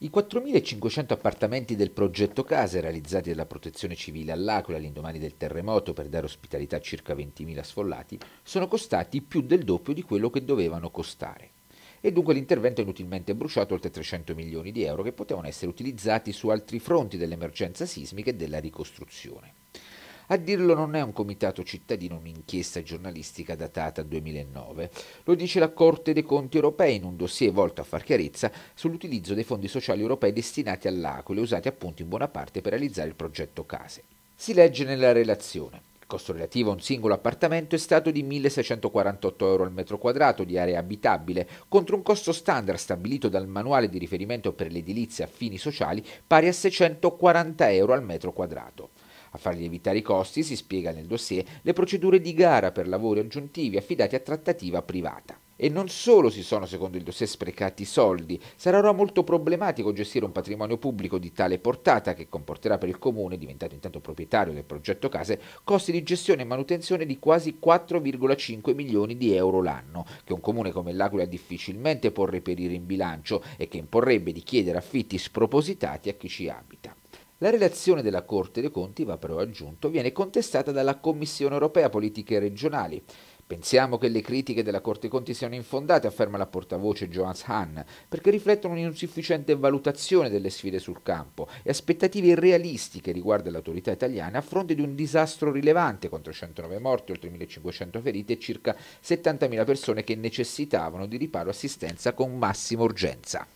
I 4.500 appartamenti del progetto Case, realizzati dalla Protezione Civile all'Aquila all'indomani del terremoto per dare ospitalità a circa 20.000 sfollati, sono costati più del doppio di quello che dovevano costare. E dunque l'intervento è inutilmente bruciato oltre 300 milioni di euro che potevano essere utilizzati su altri fronti dell'emergenza sismica e della ricostruzione. A dirlo non è un comitato cittadino, un'inchiesta giornalistica datata 2009. Lo dice la Corte dei Conti europei in un dossier volto a far chiarezza sull'utilizzo dei fondi sociali europei destinati all'Aquila, usati appunto in buona parte per realizzare il progetto Case. Si legge nella relazione. Il costo relativo a un singolo appartamento è stato di 1.648 euro al metro quadrato di area abitabile, contro un costo standard stabilito dal manuale di riferimento per l'edilizia a fini sociali pari a 640 euro al metro quadrato. A fargli evitare i costi, si spiega nel dossier, le procedure di gara per lavori aggiuntivi affidati a trattativa privata. E non solo si sono, secondo il dossier, sprecati soldi, sarà ora molto problematico gestire un patrimonio pubblico di tale portata che comporterà per il comune, diventato intanto proprietario del progetto case, costi di gestione e manutenzione di quasi 4,5 milioni di euro l'anno, che un comune come l'Aquila difficilmente può reperire in bilancio e che imporrebbe di chiedere affitti spropositati a chi ci abita. La relazione della Corte dei Conti, va però aggiunto, viene contestata dalla Commissione europea politiche regionali. Pensiamo che le critiche della Corte dei Conti siano infondate, afferma la portavoce Johannes Hahn, perché riflettono un'insufficiente valutazione delle sfide sul campo e aspettative irrealistiche riguardo all'autorità italiana a fronte di un disastro rilevante con 309 morti, oltre 1500 feriti e circa 70.000 persone che necessitavano di riparo e assistenza con massima urgenza.